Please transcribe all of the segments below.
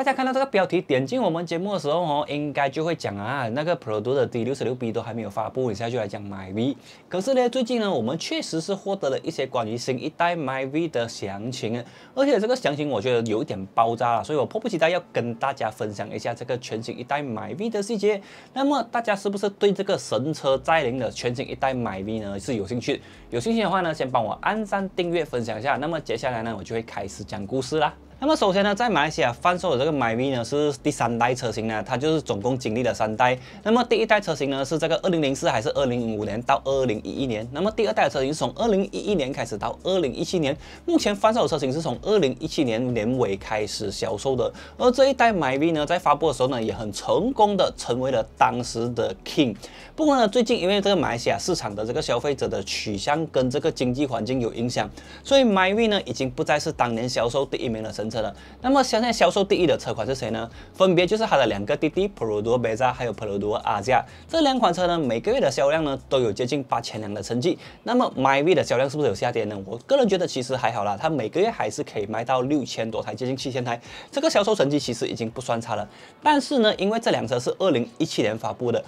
大家看到这个标题，点进我们节目的时候哦，应该就会讲啊，那个 Pro d u 的 D 六十六 B 都还没有发布，现在就来讲 m y V。可是呢，最近呢，我们确实是获得了一些关于新一代 m y V 的详情，而且这个详情我觉得有一点爆炸了，所以我迫不及待要跟大家分享一下这个全新一代 m y V 的细节。那么大家是不是对这个神车再临的全新一代 m y V 呢是有兴趣？有兴趣的话呢，先帮我按赞、订阅、分享一下。那么接下来呢，我就会开始讲故事啦。那么首先呢，在马来西亚贩售的这个 Myvi 呢是第三代车型呢，它就是总共经历了三代。那么第一代车型呢是这个二零零四还是二零零五年到二零一一年，那么第二代车型从二零一一年开始到二零一七年，目前贩售车型是从二零一七年年尾开始销售的。而这一代 Myvi 呢，在发布的时候呢，也很成功的成为了当时的 King。不过呢，最近因为这个马来西亚市场的这个消费者的取向跟这个经济环境有影响，所以 Myvi 呢已经不再是当年销售第一名的神。车的，那么现在销售第一的车款是谁呢？分别就是它的两个弟弟，Pro Duo z a 还有 Pro Duo 阿 a 这两款车呢，每个月的销量呢都有接近八千辆的成绩。那么 m y v 的销量是不是有下跌呢？我个人觉得其实还好啦，它每个月还是可以卖到六千多台，接近七千台。这个销售成绩其实已经不算差了。但是呢，因为这两车是二零一七年发布的。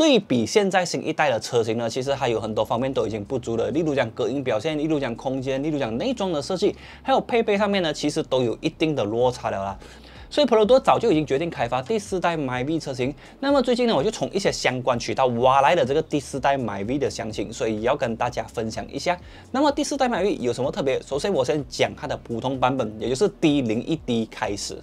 对比现在新一代的车型呢，其实还有很多方面都已经不足了，例如讲隔音表现，例如讲空间，例如讲内装的设计，还有配备上面呢，其实都有一定的落差了啦。所以普罗多早就已经决定开发第四代迈 v 车型。那么最近呢，我就从一些相关渠道挖来的这个第四代迈 v 的详情，所以要跟大家分享一下。那么第四代迈 v 有什么特别？首先我先讲它的普通版本，也就是 D 零一 D 开始。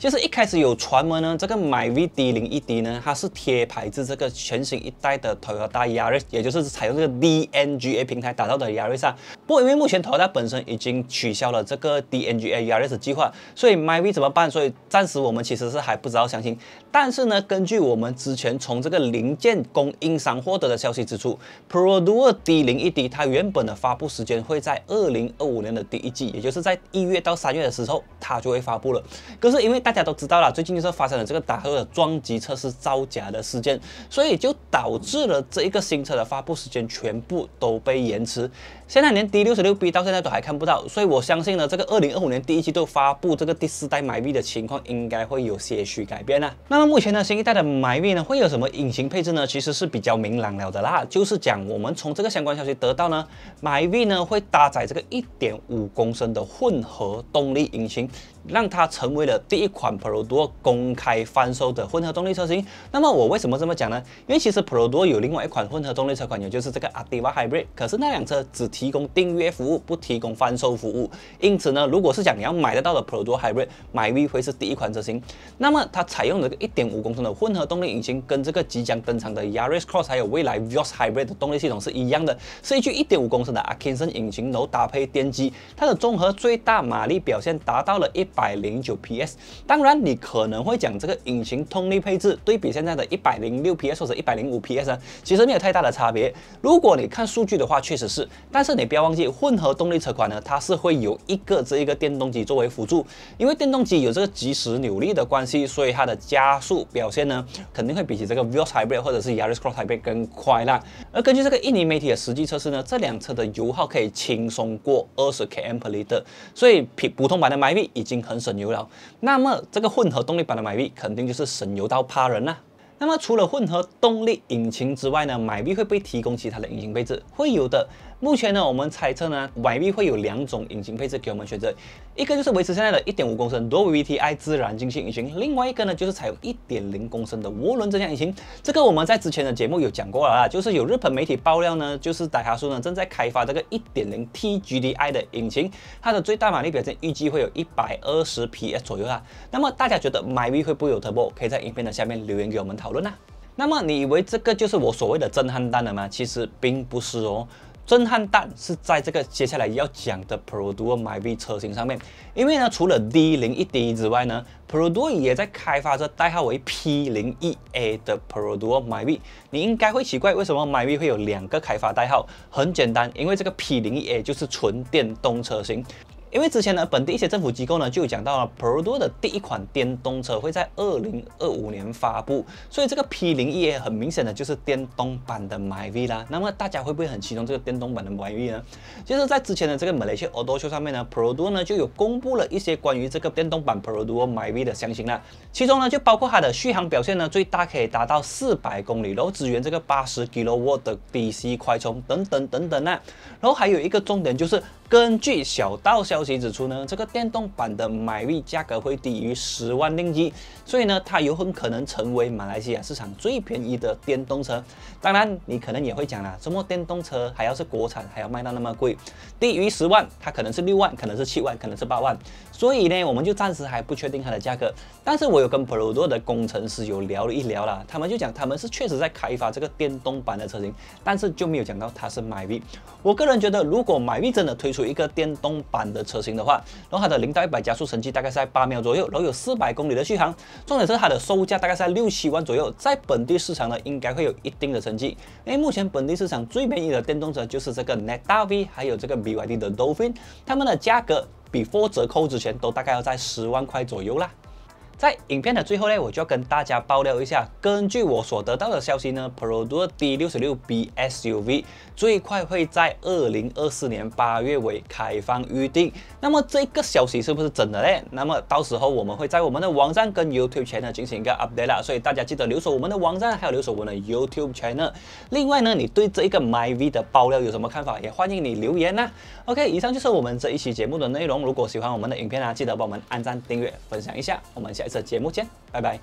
其实一开始有传闻呢，这个 m y v D 零一 D 呢，它是贴牌自这个全新一代的 Toyota Yaris，也就是采用这个 DNGA 平台打造的 Yaris 啊。不过因为目前 Toyota 本身已经取消了这个 DNGA Yaris 计划，所以 MyV 怎么办？所以暂时我们其实是还不知道详情。但是呢，根据我们之前从这个零件供应商获得的消息指出，Produce D 零一 D 它原本的发布时间会在二零二五年的第一季，也就是在一月到三月的时候，它就会发布了。可是因为，大家都知道了，最近就是发生了这个大客的撞击测试造假的事件，所以就导致了这一个新车的发布时间全部都被延迟。现在连 D 六十六 B 到现在都还看不到，所以我相信呢，这个二零二五年第一季度发布这个第四代 Myvi 的情况应该会有些许改变呢。那么目前呢，新一代的 Myvi 呢会有什么隐形配置呢？其实是比较明朗了的啦，就是讲我们从这个相关消息得到呢，Myvi 呢会搭载这个一点五公升的混合动力引擎，让它成为了第一款 Pro d u 多公开贩售的混合动力车型。那么我为什么这么讲呢？因为其实 Pro d u 多有另外一款混合动力车款，也就是这个 Ativa Hybrid，可是那辆车只提。提供订阅服务，不提供翻售服务。因此呢，如果是讲你要买得到的 Prodo Hybrid，买 V 会是第一款车型。那么它采用了一个1.5升的混合动力引擎，跟这个即将登场的 Yaris Cross 还有未来 Vios Hybrid 的动力系统是一样的，是一具1.5升的阿 o 森引擎，然后搭配电机，它的综合最大马力表现达到了109 PS。当然，你可能会讲这个引擎通力配置对比现在的一百零六 PS 或者一百零五 PS，其实没有太大的差别。如果你看数据的话，确实是，但是。你不要忘记，混合动力车款呢，它是会有一个这一个电动机作为辅助，因为电动机有这个即时扭力的关系，所以它的加速表现呢，肯定会比起这个 Vios Hybrid 或者是 Yaris Cross Hybrid 更快啦。而根据这个印尼媒体的实际测试呢，这辆车的油耗可以轻松过二十 km per liter，所以普普通版的 Myvi 已经很省油了。那么这个混合动力版的 Myvi，肯定就是省油到怕人啦。那么除了混合动力引擎之外呢，Myvi 会不会提供其他的引擎配置？会有的。目前呢，我们猜测呢 y v 会有两种引擎配置给我们选择，一个就是维持现在的一点五升 DO VTI 自然进气引擎，另外一个呢就是采用一点零升的涡轮增压引擎。这个我们在之前的节目有讲过了啊，就是有日本媒体爆料呢，就是大卡说呢正在开发这个一点零 T GDI 的引擎，它的最大马力表现预计会有一百二十 PS 左右啊。那么大家觉得 m y v 会不会有 Turbo？可以在影片的下面留言给我们讨论啊。那么你以为这个就是我所谓的震撼弹了吗？其实并不是哦。震撼弹是在这个接下来要讲的 Pro Duo m y v 车型上面，因为呢，除了 D 零一 D 之外呢，Pro Duo 也在开发这代号为 P 零一 A 的 Pro Duo m y v 你应该会奇怪，为什么 m y v 会有两个开发代号？很简单，因为这个 P 零一 A 就是纯电动车型。因为之前呢，本地一些政府机构呢就有讲到了，Prodo 的第一款电动车会在二零二五年发布，所以这个 P 零 EA 很明显的就是电动版的 Myvi 啦。那么大家会不会很期待这个电动版的 Myvi 呢？就是在之前的这个 m a y s i Auto Show 上面呢，Prodo 呢就有公布了一些关于这个电动版 Prodo Myvi 的详情啦。其中呢就包括它的续航表现呢最大可以达到四百公里，然后支援这个八十 kiloWatt 的 DC 快充等等等等啊，然后还有一个重点就是根据小道消。消息指出呢，这个电动版的买 V 价格会低于十万令吉，所以呢，它有很可能成为马来西亚市场最便宜的电动车。当然，你可能也会讲啦，什么电动车还要是国产还要卖到那么贵，低于十万，它可能是六万，可能是七万，可能是八万。所以呢，我们就暂时还不确定它的价格。但是，我有跟 Prodo 的工程师有聊了一聊啦，他们就讲他们是确实在开发这个电动版的车型，但是就没有讲到它是买 V。我个人觉得，如果买 V 真的推出一个电动版的，车型的话，然后它的零到一百加速成绩大概在八秒左右，然后有四百公里的续航。重点是它的售价大概在六七万左右，在本地市场呢应该会有一定的成绩，因为目前本地市场最便宜的电动车就是这个 Neta V，还有这个 BYD 的 Dolphin，它们的价格比 r 折扣之前都大概要在十万块左右啦。在影片的最后呢，我就要跟大家爆料一下，根据我所得到的消息呢，Produce D66 BSUV。最快会在二零二四年八月尾开放预定。那么这个消息是不是真的嘞？那么到时候我们会在我们的网站跟 YouTube c h a n n e l 进行一个 update 啦，所以大家记得留守我们的网站，还有留守我们的 YouTube c h a n n e l 另外呢，你对这一个 MV y 的爆料有什么看法？也欢迎你留言呐。OK，以上就是我们这一期节目的内容。如果喜欢我们的影片啊，记得帮我们按赞、订阅、分享一下。我们下一次节目见，拜拜。